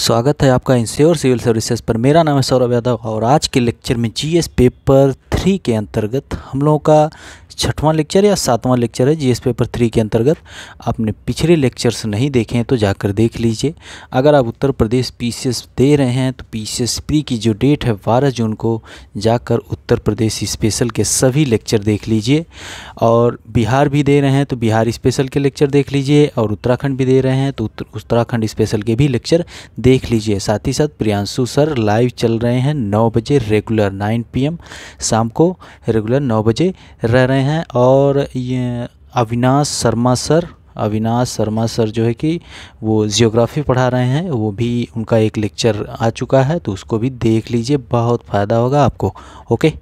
स्वागत है आपका इंश्योर सिविल सर्विसेज पर मेरा नाम है सौरभ यादव और आज के लेक्चर में जीएस पेपर थ्री के अंतर्गत हम लोगों का छठवां लेक्चर या सातवां लेक्चर है जीएस पेपर थ्री के अंतर्गत आपने पिछले लेक्चर्स नहीं देखे हैं तो जाकर देख लीजिए अगर आप उत्तर प्रदेश पीसीएस दे रहे हैं तो पीसीएस प्री की जो डेट है बारह जून को जाकर उत्तर प्रदेश स्पेशल के सभी लेक्चर देख लीजिए और बिहार भी दे रहे हैं तो बिहार स्पेशल के लेक्चर देख लीजिए और उत्तराखंड भी दे रहे हैं तो उत्तराखंड स्पेशल के भी लेक्चर देख लीजिए साथ ही साथ प्रियांशु सर लाइव चल रहे हैं नौ बजे रेगुलर नाइन पी शाम को रेगुलर नौ बजे रह रहे हैं हैं और ये अविनाश शर्मा सर अविनाश शर्मा सर जो है कि वो जियोग्राफी पढ़ा रहे हैं वो भी उनका एक लेक्चर आ चुका है तो उसको भी देख लीजिए बहुत फ़ायदा होगा आपको ओके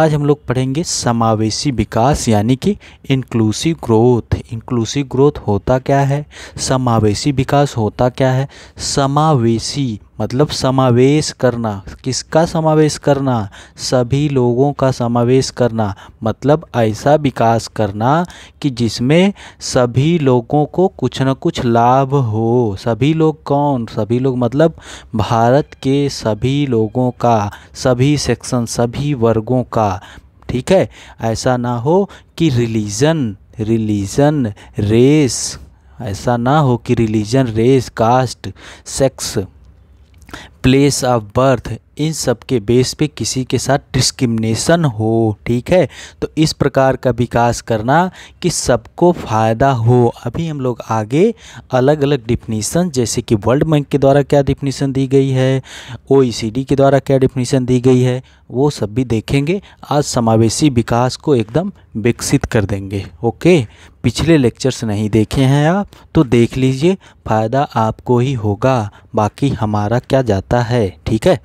आज हम लोग पढ़ेंगे समावेशी विकास यानी कि इंक्लूसिव ग्रोथ इंक्लूसिव ग्रोथ होता क्या है समावेशी विकास होता क्या है समावेशी मतलब समावेश करना किसका समावेश करना सभी लोगों का समावेश करना मतलब ऐसा विकास करना कि जिसमें सभी लोगों को कुछ न कुछ लाभ हो सभी लोग कौन सभी लोग मतलब भारत के सभी लोगों का सभी सेक्शन सभी वर्गों का ठीक है ऐसा ना हो कि रिलीजन रिलीजन रेस ऐसा ना हो कि religion race caste sex place of birth इन सब के बेस पे किसी के साथ डिस्क्रिमिनेशन हो ठीक है तो इस प्रकार का विकास करना कि सबको फ़ायदा हो अभी हम लोग आगे अलग अलग डिफिनीसन जैसे कि वर्ल्ड बैंक के द्वारा क्या डिफिनीसन दी गई है ओ e के द्वारा क्या डिफिनीसन दी गई है वो सब भी देखेंगे आज समावेशी विकास को एकदम विकसित कर देंगे ओके पिछले लेक्चर्स नहीं देखे हैं आप तो देख लीजिए फ़ायदा आपको ही होगा बाकी हमारा क्या जाता है ठीक है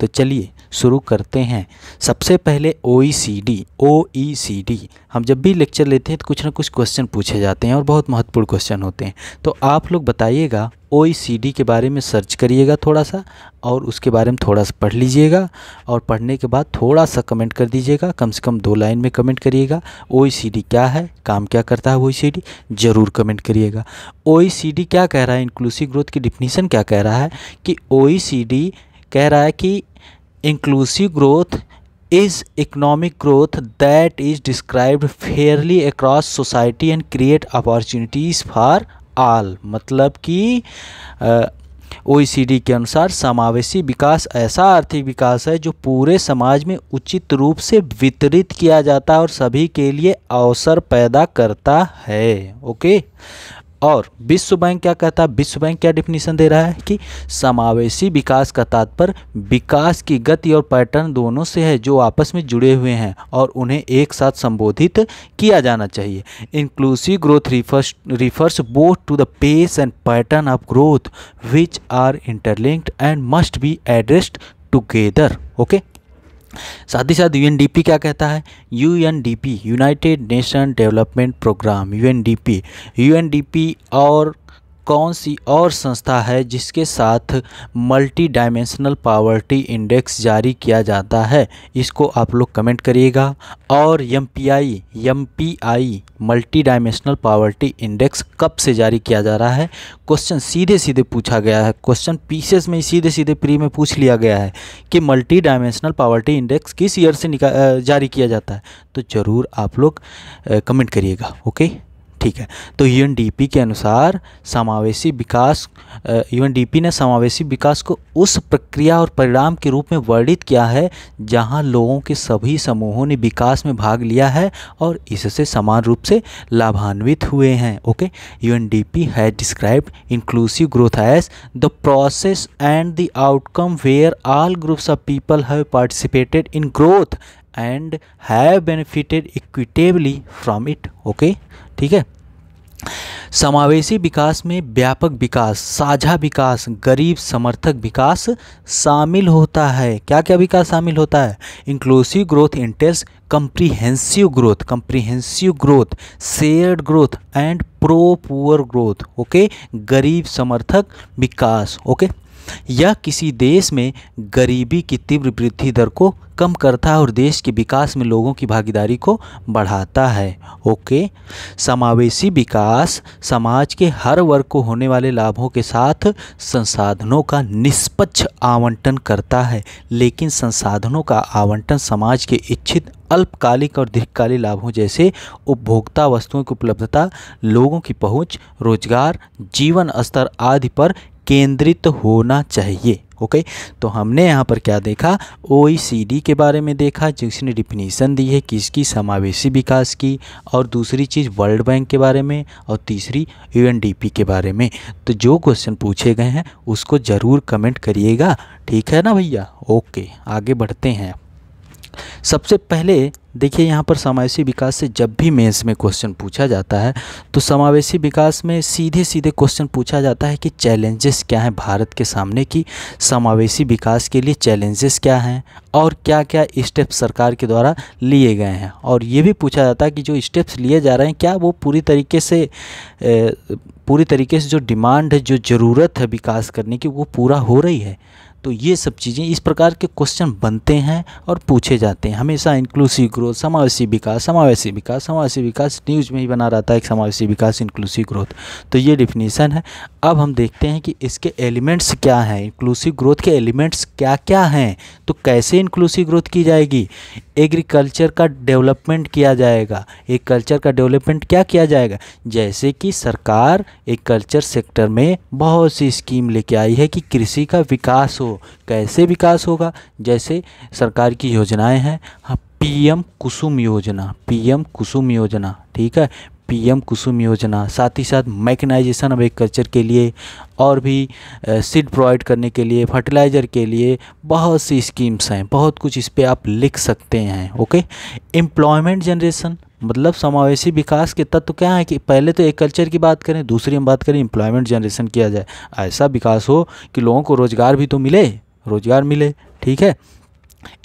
तो चलिए शुरू करते हैं सबसे पहले ओ ई सी डी ओ ई सी डी हम जब भी लेक्चर लेते हैं तो कुछ ना कुछ क्वेश्चन पूछे जाते हैं और बहुत महत्वपूर्ण क्वेश्चन होते हैं तो आप लोग बताइएगा ओ ई सी डी के बारे में सर्च करिएगा थोड़ा सा और उसके बारे में थोड़ा सा पढ़ लीजिएगा और पढ़ने के बाद थोड़ा सा कमेंट कर दीजिएगा कम से कम दो लाइन में कमेंट करिएगा ओ ई सी डी क्या है काम क्या करता है ओ ई सी डी ज़रूर कमेंट करिएगा ओ ई सी डी क्या कह रहा है इंक्लूसिव ग्रोथ की डिफिनीसन क्या कह रहा है कि ओ ई सी डी कह रहा है कि inclusive growth is economic growth that is described fairly across society and create opportunities for all मतलब कि ओ के अनुसार समावेशी विकास ऐसा आर्थिक विकास है जो पूरे समाज में उचित रूप से वितरित किया जाता है और सभी के लिए अवसर पैदा करता है ओके और विश्व बैंक क्या कहता है विश्व बैंक क्या डिफिनीशन दे रहा है कि समावेशी विकास का तात्पर्य विकास की गति और पैटर्न दोनों से है जो आपस में जुड़े हुए हैं और उन्हें एक साथ संबोधित किया जाना चाहिए inclusive growth refers refers both to the pace and pattern of growth which are interlinked and must be addressed together okay साथ ही साथ यूएनडीपी क्या कहता है UNDP United Nation Development Programme UNDP UNDP और कौन सी और संस्था है जिसके साथ मल्टी डायमेंशनल पावर्टी इंडेक्स जारी किया जाता है इसको आप लोग कमेंट करिएगा और M P I M P I multi dimensional poverty index कब से जारी किया जा रहा है क्वेश्चन सीधे सीधे पूछा गया है क्वेश्चन पीसेस में सीधे सीधे प्री में पूछ लिया गया है कि मल्टी डायमेंशनल पावर्टी इंडेक्स किस ईयर से निका जारी किया जाता है तो ज़रूर आप लोग कमेंट करिएगा ओके ठीक है तो यूएनडीपी के अनुसार समावेशी विकास यूएनडीपी ने समावेशी विकास को उस प्रक्रिया और परिणाम के रूप में वर्णित किया है जहां लोगों के सभी समूहों ने विकास में भाग लिया है और इससे समान रूप से लाभान्वित हुए हैं ओके यूएनडीपी है describe inclusive growth as the process and the outcome where all groups of people have participated in growth and have benefited equitably from it okay ठीक है समावेशी विकास में व्यापक विकास साझा विकास गरीब समर्थक विकास शामिल होता है क्या क्या विकास शामिल होता है inclusive growth entails comprehensive growth comprehensive growth shared growth and pro poor growth okay गरीब समर्थक विकास ओके okay? यह किसी देश में गरीबी की तीव्र वृद्धि दर को कम करता है और देश के विकास में लोगों की भागीदारी को बढ़ाता है ओके समावेशी विकास समाज के हर वर्ग को होने वाले लाभों के साथ संसाधनों का निष्पक्ष आवंटन करता है लेकिन संसाधनों का आवंटन समाज के इच्छित अल्पकालिक और दीर्घकालिक लाभों जैसे उपभोक्ता वस्तुओं की उपलब्धता लोगों की पहुंच रोजगार जीवन स्तर आदि पर केंद्रित होना चाहिए ओके okay? तो हमने यहाँ पर क्या देखा ओ e के बारे में देखा जिसने डिफिनीसन दी है किसकी समावेशी विकास की और दूसरी चीज़ वर्ल्ड बैंक के बारे में और तीसरी यूएनडीपी के बारे में तो जो क्वेश्चन पूछे गए हैं उसको ज़रूर कमेंट करिएगा ठीक है ना भैया ओके आगे बढ़ते हैं सबसे पहले देखिए यहाँ पर समावेशी विकास से जब भी मेंस में क्वेश्चन पूछा जाता है तो समावेशी विकास में सीधे सीधे क्वेश्चन पूछा जाता है कि चैलेंजेस क्या हैं भारत के सामने की समावेशी विकास के लिए चैलेंजेस क्या हैं और क्या क्या स्टेप्स सरकार के द्वारा लिए गए हैं और ये भी पूछा जाता है कि जो स्टेप्स लिए जा रहे हैं क्या वो पूरी तरीके से ए, पूरी तरीके से जो डिमांड है जो ज़रूरत है विकास करने की वो पूरा हो रही है तो ये सब चीज़ें इस प्रकार के क्वेश्चन बनते हैं और पूछे जाते हैं हमेशा इंक्लूसिव ग्रोथ समावेशी विकास समावेशी विकास समावेशी विकास न्यूज में ही बना रहता है एक समावेशी विकास इंक्लूसिव ग्रोथ तो ये डिफिनीसन है अब हम देखते हैं कि इसके एलिमेंट्स क्या हैं इंक्लूसिव ग्रोथ के एलिमेंट्स क्या क्या हैं तो कैसे इंक्लूसिव ग्रोथ की जाएगी एग्रीकल्चर का डेवलपमेंट किया जाएगा एक कल्चर का डेवलपमेंट क्या किया जाएगा जैसे कि सरकार एक कल्चर सेक्टर में बहुत सी स्कीम लेके आई है कि कृषि का विकास हो कैसे विकास होगा जैसे सरकार की योजनाएं हैं हाँ, पीएम कुसुम योजना पीएम कुसुम योजना ठीक है पीएम कुसुम योजना साथ ही साथ मैकेनाइजेशन ऑफ एग्रीकल्चर के लिए और भी सीड प्रोवाइड करने के लिए फर्टिलाइज़र के लिए बहुत सी स्कीम्स हैं बहुत कुछ इस पर आप लिख सकते हैं ओके एम्प्लॉयमेंट जनरेशन मतलब समावेशी विकास के तत्व क्या है कि पहले तो एक कल्चर की बात करें दूसरी हम बात करें एम्प्लॉयमेंट जनरेशन किया जाए ऐसा विकास हो कि लोगों को रोज़गार भी तो मिले रोज़गार मिले ठीक है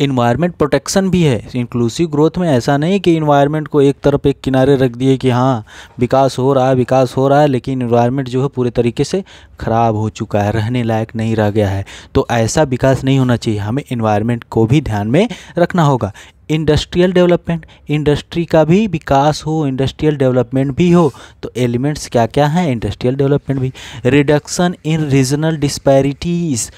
इन्वायरमेंट प्रोटेक्शन भी है इंक्लूसिव ग्रोथ में ऐसा नहीं कि इन्वायरमेंट को एक तरफ एक किनारे रख दिए कि हाँ विकास हो रहा है विकास हो रहा है लेकिन इन्वायरमेंट जो है पूरे तरीके से ख़राब हो चुका है रहने लायक नहीं रह गया है तो ऐसा विकास नहीं होना चाहिए हमें इन्वायरमेंट को भी ध्यान में रखना होगा इंडस्ट्रियल डेवलपमेंट इंडस्ट्री का भी विकास हो इंडस्ट्रियल डेवलपमेंट भी हो तो एलिमेंट्स क्या क्या हैं इंडस्ट्रियल डेवलपमेंट भी reduction in regional disparities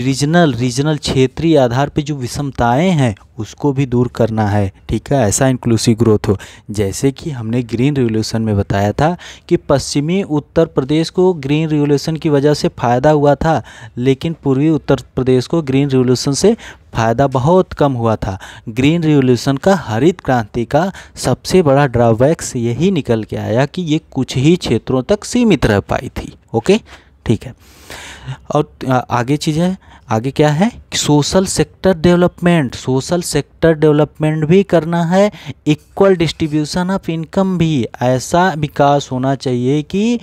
regional regional क्षेत्रीय आधार पे जो विषमताएं हैं उसको भी दूर करना है ठीक है ऐसा इंक्लूसिव ग्रोथ हो जैसे कि हमने ग्रीन रिवोल्यूशन में बताया था कि पश्चिमी उत्तर प्रदेश को ग्रीन रिवोल्यूशन की वजह से फ़ायदा हुआ था लेकिन पूर्वी उत्तर प्रदेश को ग्रीन रिवोल्यूशन से फ़ायदा बहुत कम हुआ था ग्रीन रिवोल्यूशन का हरित क्रांति का सबसे बड़ा ड्रॉबैक्स यही निकल के आया कि ये कुछ ही क्षेत्रों तक सीमित रह पाई थी ओके ठीक है और आगे चीज़ है आगे क्या है social sector development social sector development भी करना है इक्वल डिस्ट्रीब्यूशन ऑफ इनकम भी ऐसा विकास होना चाहिए कि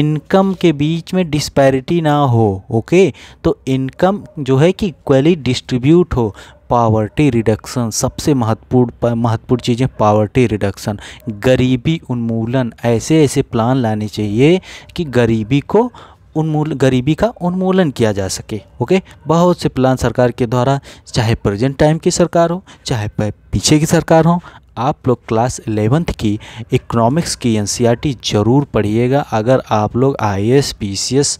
इनकम के बीच में डिस्पैरिटी ना हो ओके तो इनकम जो है कि इक्वली डिस्ट्रीब्यूट हो पावर्टी रिडक्शन सबसे महत्वपूर्ण महत्वपूर्ण चीज़ें पावर्टी रिडक्शन गरीबी उन्मूलन ऐसे ऐसे प्लान लाने चाहिए कि गरीबी को उन्मूल गरीबी का उन्मूलन किया जा सके ओके बहुत से प्लान सरकार के द्वारा चाहे प्रेजेंट टाइम की सरकार हो चाहे पीछे की सरकार हो आप लोग क्लास एलेवेंथ की इकोनॉमिक्स की एन ज़रूर पढ़िएगा अगर आप लोग I S P C S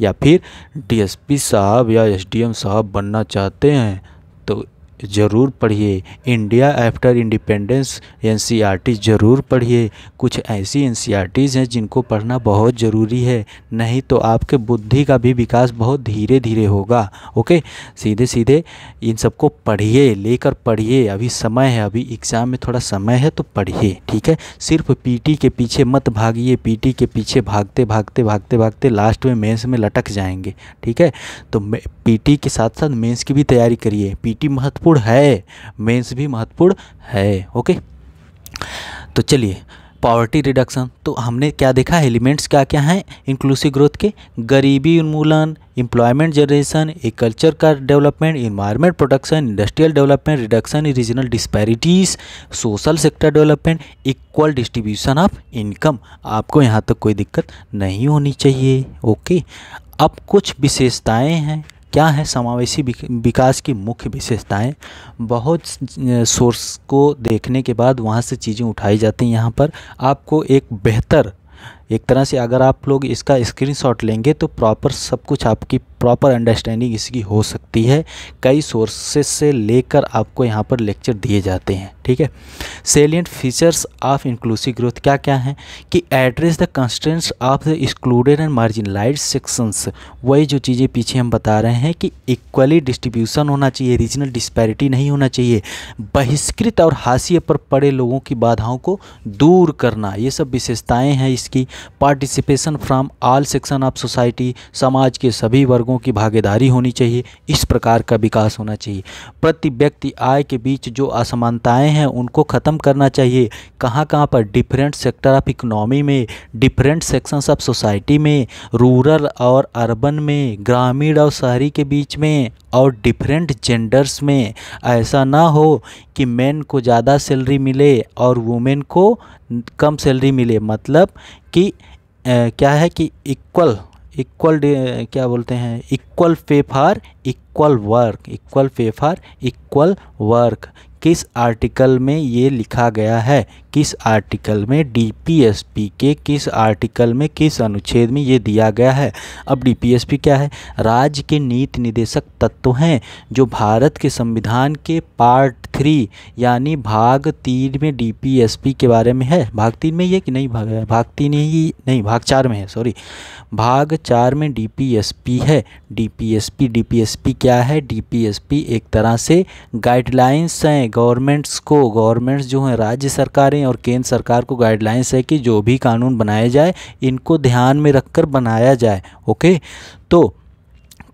या फिर डी साहब या एस साहब बनना चाहते हैं ज़रूर पढ़िए इंडिया आफ्टर इंडिपेंडेंस एन ज़रूर पढ़िए कुछ ऐसी एन e हैं जिनको पढ़ना बहुत ज़रूरी है नहीं तो आपके बुद्धि का भी विकास बहुत धीरे धीरे होगा ओके सीधे सीधे इन सबको पढ़िए लेकर पढ़िए अभी समय है अभी एग्ज़ाम में थोड़ा समय है तो पढ़िए ठीक है सिर्फ पी के पीछे मत भागिए पी के पीछे भागते भागते भागते भागते लास्ट में मेन्स में लटक जाएंगे ठीक है तो पी के साथ साथ मेन्स की भी तैयारी करिए पी महत्व महत्वपूर्ण है मेंस भी महत्वपूर्ण है ओके तो चलिए पॉवर्टी रिडक्शन तो हमने क्या देखा एलिमेंट्स क्या क्या हैं इंक्लूसिव ग्रोथ के गरीबी उन्मूलन एम्प्लॉयमेंट जनरेशन एक कल्चर का development environment production industrial development reduction in regional disparities social sector development equal distribution of income आपको यहाँ तक कोई दिक्कत नहीं होनी चाहिए ओके अब कुछ विशेषताएँ हैं क्या है समावेशी विकास की मुख्य विशेषताएं बहुत सोर्स को देखने के बाद वहाँ से चीज़ें उठाई जाती हैं यहाँ पर आपको एक बेहतर एक तरह से अगर आप लोग इसका स्क्रीनशॉट लेंगे तो प्रॉपर सब कुछ आपकी प्रॉपर अंडरस्टैंडिंग इसकी हो सकती है कई सोर्सेस से लेकर आपको यहाँ पर लेक्चर दिए जाते हैं ठीक है salient features of inclusive growth क्या क्या हैं कि address the constraints of the excluded and marginalise sections वही जो चीज़ें पीछे हम बता रहे हैं कि इक्वली डिस्ट्रीब्यूशन होना चाहिए रीजनल डिस्पैरिटी नहीं होना चाहिए बहिष्कृत और हाशिए पर पड़े लोगों की बाधाओं को दूर करना ये सब विशेषताएँ हैं इसकी participation from all section of society समाज के सभी वर्गों की भागीदारी होनी चाहिए इस प्रकार का विकास होना चाहिए प्रति व्यक्ति आय के बीच जो असमानताएं हैं उनको ख़त्म करना चाहिए कहाँ कहाँ पर डिफरेंट सेक्टर ऑफ इकोनॉमी में डिफरेंट सेक्शंस ऑफ सोसाइटी में रूरल और अर्बन में ग्रामीण और शहरी के बीच में और डिफरेंट जेंडर्स में ऐसा ना हो कि मेन को ज़्यादा सैलरी मिले और वुमेन को कम सैलरी मिले मतलब कि क्या है कि इक्वल इक्वल क्या बोलते हैं equal pay for equal work equal pay for equal work किस आर्टिकल में ये लिखा गया है किस आर्टिकल में डीपीएसपी के किस आर्टिकल में किस अनुच्छेद में ये दिया गया है अब डीपीएसपी क्या है राज्य के नीति निदेशक तत्व हैं जो भारत के संविधान के पार्ट थ्री यानी भाग तीन में डीपीएसपी के बारे में है भाग तीन में ये कि नहीं भाग भाग तीन ही नहीं भाग चार में है सॉरी भाग चार में डीपीएसपी है डीपीएसपी डीपीएसपी क्या है डीपीएसपी एक तरह से गाइडलाइंस हैं गवर्नमेंट्स को गवर्नमेंट्स जो हैं राज्य सरकारें और केंद्र सरकार को गाइडलाइंस है कि जो भी कानून बनाए जाए इनको ध्यान में रखकर बनाया जाए ओके तो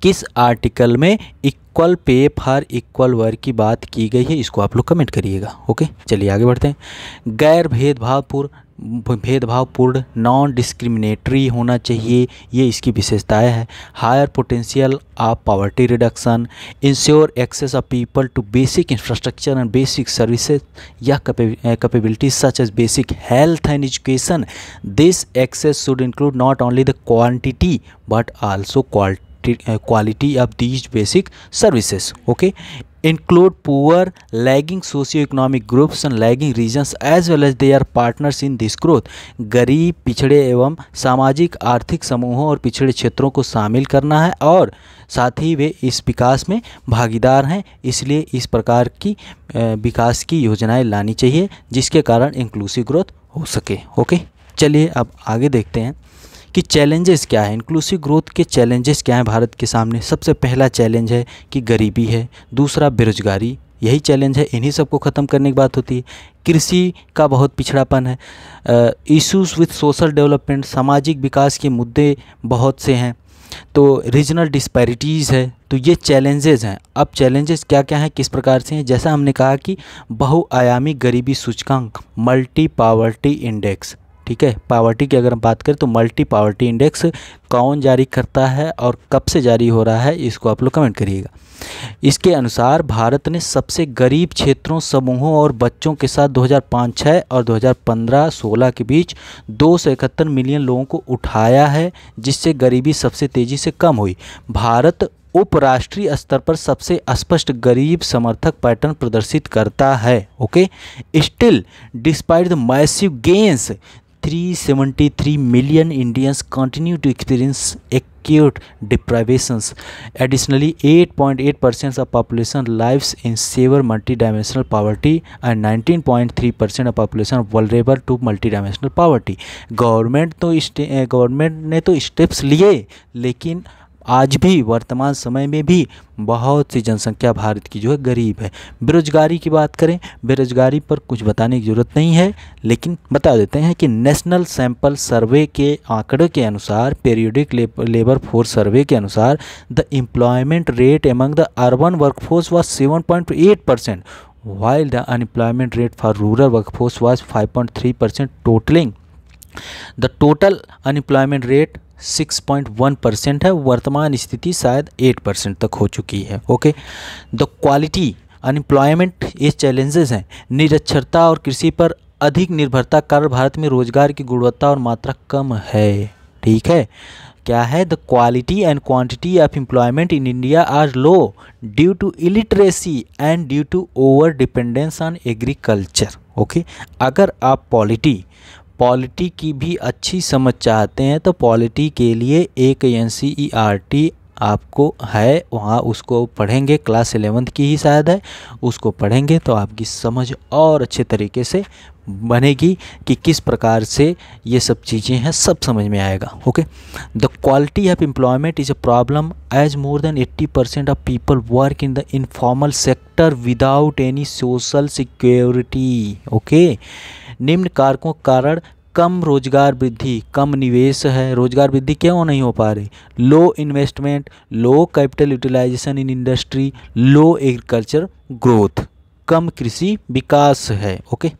किस आर्टिकल में equal pay for equal work की बात की गई है इसको आप लोग कमेंट करिएगा ओके चलिए आगे बढ़ते हैं गैर भेदभावपूर्ण भेदभावपूर्ण नॉन डिस्क्रिमिनेटरी होना चाहिए ये इसकी विशेषताएं है higher potential of poverty reduction ensure access of people to basic infrastructure and basic services या capabilities such as basic health and education this access should include not only the quantity but also quality quality of these basic services okay include poor, lagging socio-economic groups and lagging regions as well as their partners in this growth. गरीब पिछड़े एवं सामाजिक आर्थिक समूहों और पिछड़े क्षेत्रों को शामिल करना है और साथ ही वे इस विकास में भागीदार हैं इसलिए इस प्रकार की विकास की योजनाएं लानी चाहिए जिसके कारण इंक्लूसिव ग्रोथ हो सके ओके चलिए अब आगे देखते हैं कि चैलेंजेस क्या है इंक्लूसिव ग्रोथ के चैलेंजेस क्या हैं भारत के सामने सबसे पहला चैलेंज है कि गरीबी है दूसरा बेरोजगारी यही चैलेंज है इन्हीं सबको ख़त्म करने की बात होती है कृषि का बहुत पिछड़ापन है इश्यूज़ विथ सोशल डेवलपमेंट सामाजिक विकास के मुद्दे बहुत से हैं तो रीजनल डिस्पैरिटीज़ है तो ये चैलेंजेस हैं अब चैलेंजेस क्या क्या हैं किस प्रकार से हैं जैसा हमने कहा कि बहुआयामी गरीबी सूचकांक मल्टी पावर्टी इंडेक्स ठीक है पावर्टी की अगर हम बात करें तो मल्टी पावर्टी इंडेक्स कौन जारी करता है और कब से जारी हो रहा है इसको आप लोग कमेंट करिएगा इसके अनुसार भारत ने सबसे गरीब क्षेत्रों समूहों और बच्चों के साथ 2005-6 और 2015-16 के बीच दो मिलियन लोगों को उठाया है जिससे गरीबी सबसे तेज़ी से कम हुई भारत उपराष्ट्रीय स्तर पर सबसे स्पष्ट गरीब समर्थक पैटर्न प्रदर्शित करता है okay still despite the massive gains 373 million Indians continue to experience acute deprivations. Additionally, 8.8% of population lives in severe multidimensional poverty and 19.3% of population vulnerable to multidimensional poverty. Government तो गवर्नमेंट ने तो steps लिए लेकिन आज भी वर्तमान समय में भी बहुत सी जनसंख्या भारत की जो है गरीब है बेरोजगारी की बात करें बेरोजगारी पर कुछ बताने की ज़रूरत नहीं है लेकिन बता देते हैं कि नेशनल सैंपल सर्वे के आंकड़े के अनुसार पेरियोडिक लेबर फोर्स सर्वे के अनुसार the employment rate among the urban workforce was seven point eight percent rate for rural workforce was five point three percent totalling the total unemployment rate 6.1 percent है वर्तमान स्थिति शायद 8 percent तक हो चुकी है ओके द क्वालिटी अनएम्प्लॉयमेंट ये challenges हैं निरक्षरता और कृषि पर अधिक निर्भरता कारण भारत में रोजगार की गुणवत्ता और मात्रा कम है ठीक है क्या है the quality and quantity of employment in India are low due to illiteracy and due to over dependence on agriculture okay अगर आप पॉलिटी पॉलिटी की भी अच्छी समझ चाहते हैं तो पॉलिटी के लिए एक N C E R T आपको है वहाँ उसको पढ़ेंगे क्लास एलेवंथ की ही शायद है उसको पढ़ेंगे तो आपकी समझ और अच्छे तरीके से बनेगी कि किस प्रकार से ये सब चीज़ें हैं सब समझ में आएगा okay the quality of employment is a problem as more than 80 percent of people work in the informal sector without any social security okay निम्न कारकों कारण कम रोजगार वृद्धि कम निवेश है रोजगार वृद्धि क्यों नहीं हो पा रही low investment low capital utilisation in industry low agriculture growth कम कृषि विकास है ओके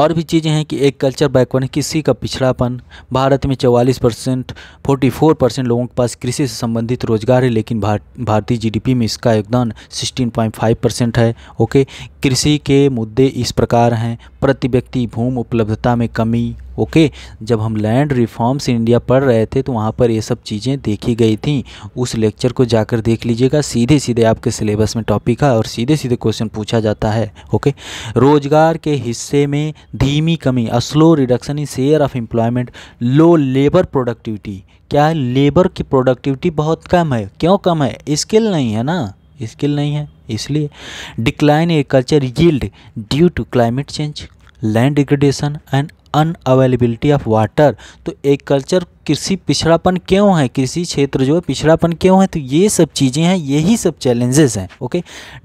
और भी चीज़ें हैं कि एक कल्चर बैकवर्ड कृषि का पिछड़ापन भारत में 44 परसेंट फोर्टी परसेंट लोगों के पास कृषि से संबंधित रोजगार है लेकिन भारतीय जीडीपी में इसका योगदान 16.5 परसेंट है ओके कृषि के मुद्दे इस प्रकार हैं प्रति व्यक्ति भूमि उपलब्धता में कमी ओके जब हम लैंड रिफॉर्म्स इंडिया पढ़ रहे थे तो वहाँ पर ये सब चीज़ें देखी गई थी उस लेक्चर को जाकर देख लीजिएगा सीधे सीधे आपके सिलेबस में टॉपिक है और सीधे सीधे क्वेश्चन पूछा जाता है ओके रोजगार के हिस्से में धीमी कमी a slow reduction in share of employment low labour productivity क्या है लेबर की प्रोडक्टिविटी बहुत कम है क्यों कम है स्किल नहीं है ना स्किल नहीं है इसलिए decline agriculture yield due to climate change land degradation and unavailability of water तो एग्रीकल्चर कृषि पिछड़ापन क्यों है कृषि क्षेत्र जो है पिछड़ापन क्यों है तो ये सब चीज़ें हैं यही सब चैलेंजेस हैं okay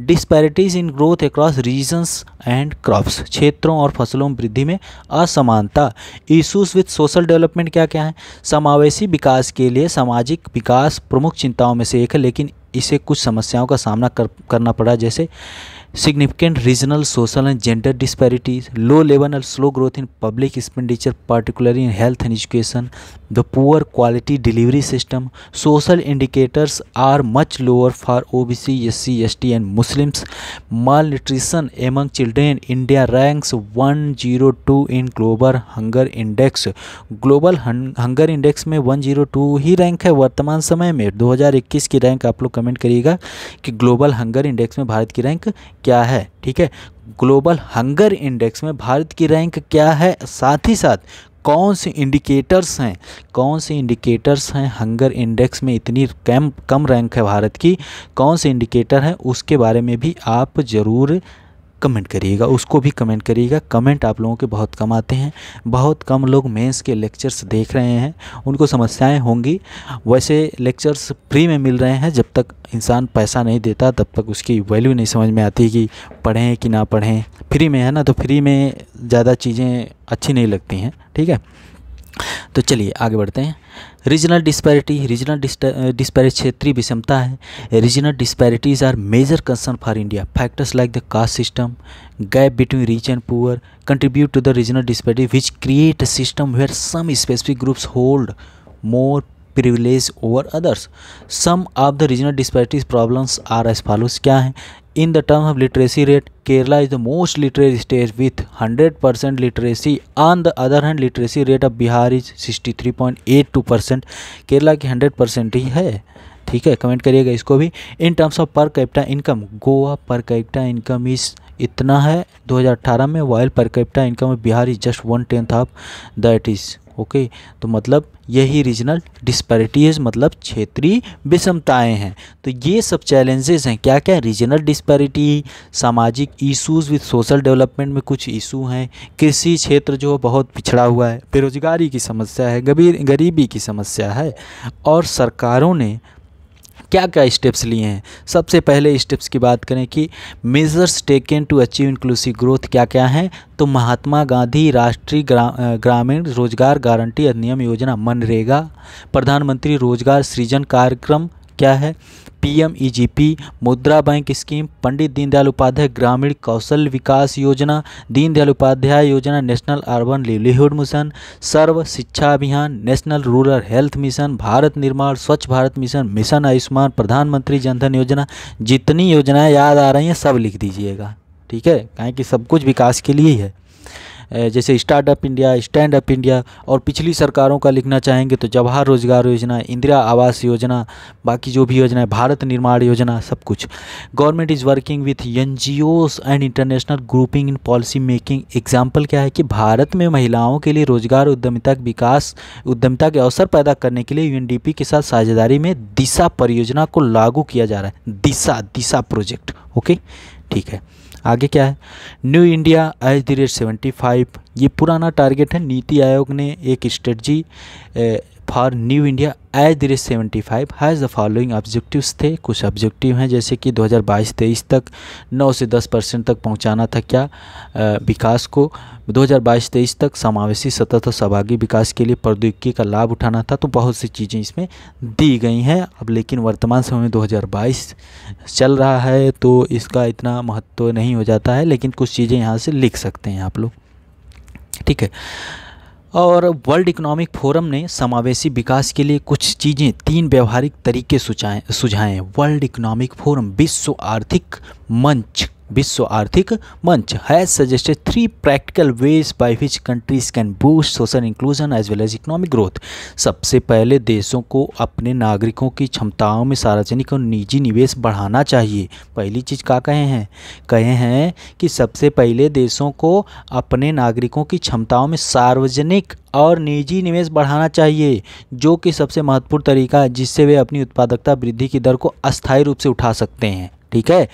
disparities in growth across regions and crops क्षेत्रों और फसलों में वृद्धि में असमानता इश्यूज विथ सोशल डेवलपमेंट क्या क्या है समावेशी विकास के लिए सामाजिक विकास प्रमुख चिंताओं में से एक है लेकिन इसे कुछ समस्याओं का सामना कर, करना पड़ा जैसे significant regional, social and gender disparities, low level and slow growth in public expenditure, particularly in health and education, the poor quality delivery system, social indicators are much lower for OBC, SC, ST and Muslims, malnutrition among children, India ranks 102 in global hunger index. Global hunger index में 102 ही rank है वर्तमान समय में 2021 की rank आप लोग comment करिएगा कि ग्लोबल हंगर इंडेक्स में भारत की रैंक क्या है ठीक है ग्लोबल हंगर इंडेक्स में भारत की रैंक क्या है साथ ही साथ कौन से इंडिकेटर्स हैं कौन से इंडिकेटर्स हैं हंगर इंडेक्स में इतनी कम कम रैंक है भारत की कौन से इंडिकेटर हैं उसके बारे में भी आप ज़रूर कमेंट करिएगा उसको भी कमेंट करिएगा कमेंट आप लोगों के बहुत कम आते हैं बहुत कम लोग मेंस के लेक्चर्स देख रहे हैं उनको समस्याएं होंगी वैसे लेक्चर्स फ्री में मिल रहे हैं जब तक इंसान पैसा नहीं देता तब तक उसकी वैल्यू नहीं समझ में आती कि पढ़ें कि ना पढ़ें फ्री में है ना तो फ्री में ज़्यादा चीज़ें अच्छी नहीं लगती हैं ठीक है तो चलिए आगे बढ़ते हैं रीजनल डिस्पैरिटी रीजनल डिस्पैरिटी क्षेत्रीय विषमता है regional disparities are major concern for India factors like the caste system gap between rich and poor contribute to the regional disparity which create a system where some specific groups hold more privilege over others some of the regional disparities problems are as follows क्या हैं In the terms of literacy rate, Kerala is the most literate state with 100% literacy. On the other hand, literacy rate of Bihar is 63.82%. Kerala की 100% ही है ठीक है comment करिएगा इसको भी in terms of per capita income Goa per capita income is इतना है 2018 में while per capita income of Bihar is just one tenth of that is okay तो मतलब यही रीजनल डिस्पैरिटीज़ मतलब क्षेत्रीय विषमताएं हैं तो ये सब चैलेंजेस हैं क्या क्या रीजनल डिस्पैरिटी सामाजिक इश्यूज विद सोशल डेवलपमेंट में कुछ इशू हैं कृषि क्षेत्र जो बहुत पिछड़ा हुआ है बेरोजगारी की समस्या है गरीबी की समस्या है और सरकारों ने क्या क्या स्टेप्स लिए हैं सबसे पहले स्टेप्स की बात करें कि measures taken to achieve inclusive growth क्या क्या हैं तो महात्मा गांधी राष्ट्रीय ग्रा, ग्रामीण रोजगार गारंटी अधिनियम योजना मनरेगा प्रधानमंत्री रोजगार सृजन कार्यक्रम क्या है PMEGP Mudra bank scheme Pandit Deendayal Upadhyaya ग्रामीण कौशल विकास योजना दीनदयाल उपाध्याय योजना नेशनल अर्बन लिवलीहुड मिशन सर्व शिक्षा अभियान national rural health mission Bharat निर्माण स्वच्छ भारत मिशन मिशन आयुष्मान प्रधानमंत्री जनधन योजना जितनी योजनाएं याद आ रही हैं सब लिख दीजिएगा ठीक है कहें कि सब कुछ विकास के लिए ही है जैसे startup India stand up India और पिछली सरकारों का लिखना चाहेंगे तो जवाहर रोजगार योजना इंदिरा आवास योजना बाकी जो भी योजना है भारत निर्माण योजना सब कुछ गवर्नमेंट इज़ वर्किंग विथ एन and international grouping in policy making example क्या है कि भारत में महिलाओं के लिए रोजगार उद्यमिता के विकास उद्यमिता के अवसर पैदा करने के लिए यू के साथ साझेदारी में दिशा परियोजना को लागू किया जा रहा है दिशा दिशा प्रोजेक्ट ओके ठीक है आगे क्या है new India at the rate seventy five ये पुराना टारगेट है नीति आयोग ने एक strategy for new India at the rate seventy five has the following objectives थे कुछ ऑब्जेक्टिव हैं जैसे कि 2022-23 तक 9 से 10 परसेंट तक पहुंचाना था क्या विकास को 2022-23 तक समावेशी सतत और सहभागी विकास के लिए प्रौद्योगिकी का लाभ उठाना था तो बहुत सी चीज़ें इसमें दी गई हैं अब लेकिन वर्तमान समय में 2022 चल रहा है तो इसका इतना महत्व नहीं हो जाता है लेकिन कुछ चीज़ें यहाँ से लिख सकते हैं आप लोग ठीक है और वर्ल्ड इकोनॉमिक फोरम ने समावेशी विकास के लिए कुछ चीज़ें तीन व्यवहारिक तरीके सुझाए सुझाएँ वर्ल्ड इकोनॉमिक फोरम विश्व आर्थिक मंच विश्व आर्थिक मंच has suggested three practical ways by which countries can boost social inclusion as well as economic growth सबसे पहले देशों को अपने नागरिकों की क्षमताओं में सार्वजनिक और निजी निवेश बढ़ाना चाहिए पहली चीज़ क्या कहे हैं कहे हैं कि सबसे पहले देशों को अपने नागरिकों की क्षमताओं में सार्वजनिक और निजी निवेश बढ़ाना चाहिए जो कि सबसे महत्वपूर्ण तरीका है जिससे वे अपनी उत्पादकता वृद्धि की दर को अस्थायी रूप से उठा सकते हैं ठीक है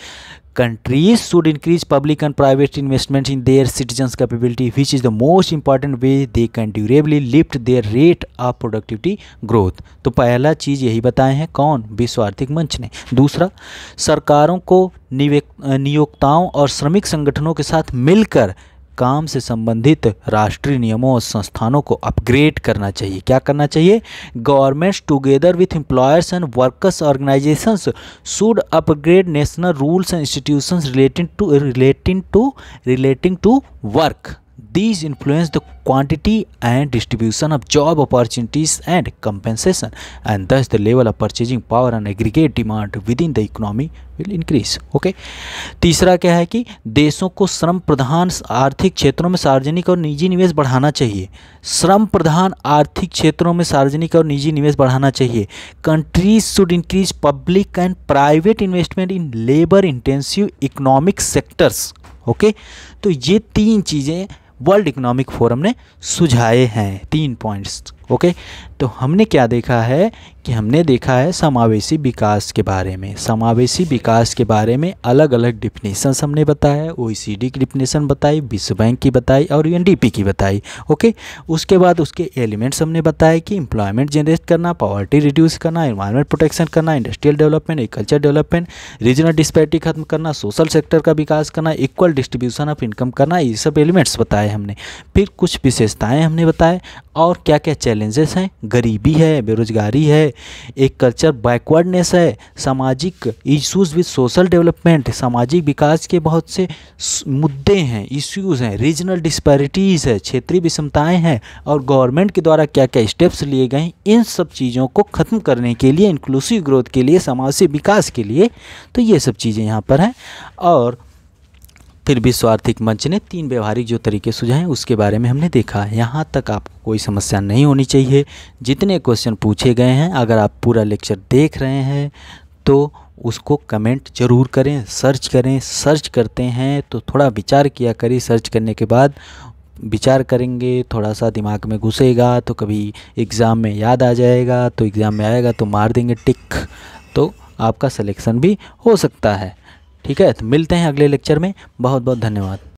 countries should increase public and private investment in their citizen capability which is the most important way they can durably lift their rate of productivity growth तो पहला चीज यही बताए हैं कौन विश्व आर्थिक मंच ने दूसरा सरकारों को नियोक्ताओं और श्रमिक संगठनों के साथ मिलकर काम से संबंधित राष्ट्रीय नियमों और संस्थानों को अपग्रेड करना चाहिए क्या करना चाहिए governments together with employers and workers organisations should upgrade national rules and institutions relating to relating to relating to work These influence the quantity and distribution of job opportunities and compensation, and thus the level of purchasing power and aggregate demand within the economy will increase. Okay okay? तीसरा क्या है कि देशों को श्रम प्रधान आर्थिक क्षेत्रों में सार्वजनिक और निजी निवेश बढ़ाना चाहिए श्रम प्रधान आर्थिक क्षेत्रों में सार्वजनिक और निजी निवेश बढ़ाना चाहिए countries should increase public and private investment in labour intensive economic sectors okay तो ये तीन चीज़ें वर्ल्ड इकोनॉमिक फोरम ने सुझाए हैं तीन पॉइंट्स ओके तो हमने क्या देखा है कि हमने देखा है समावेशी विकास के बारे में समावेशी विकास के बारे में अलग अलग डिफिनेशंस हमने बताया ओ e की डिफिनेशन बताई विश्व बैंक की बताई और यू की बताई ओके उसके बाद उसके एलिमेंट्स हमने बताया कि एम्प्लॉयमेंट जनरेट करना पॉवर्टी रिड्यूस करना इन्वायरमेंट प्रोटेक्शन करना industrial development agriculture development regional disparity खत्म करना सोशल सेक्टर का विकास करना इक्वल डिस्ट्रीब्यूशन ऑफ इनकम करना ये सब एलिमेंट्स बताए हमने फिर कुछ विशेषताएँ हमने बताए और क्या क्या चैलेंजेस हैं गरीबी है बेरोजगारी है एक कल्चर बैकवर्डनेस है सामाजिक इश्यूज विद सोशल डेवलपमेंट सामाजिक विकास के बहुत से मुद्दे हैं इश्यूज़ हैं रीजनल डिस्पैरिटीज़ है क्षेत्रीय विषमताएँ हैं और गवर्नमेंट के द्वारा क्या क्या स्टेप्स लिए गए इन सब चीज़ों को ख़त्म करने के लिए इंक्लूसिव ग्रोथ के लिए समाज से विकास के लिए तो ये सब चीज़ें यहाँ पर हैं और फिर विश्व आर्थिक मंच ने तीन व्यवहारिक जो तरीके सुझाए उसके बारे में हमने देखा यहाँ तक आपको कोई समस्या नहीं होनी चाहिए जितने क्वेश्चन पूछे गए हैं अगर आप पूरा लेक्चर देख रहे हैं तो उसको कमेंट जरूर करें सर्च करें सर्च करते हैं तो थोड़ा विचार किया करें सर्च करने के बाद विचार करेंगे थोड़ा सा दिमाग में घुसेगा तो कभी एग्ज़ाम में याद आ जाएगा तो एग्ज़ाम में आएगा तो मार देंगे टिक तो आपका सिलेक्शन भी हो सकता है ठीक है तो मिलते हैं अगले लेक्चर में बहुत बहुत धन्यवाद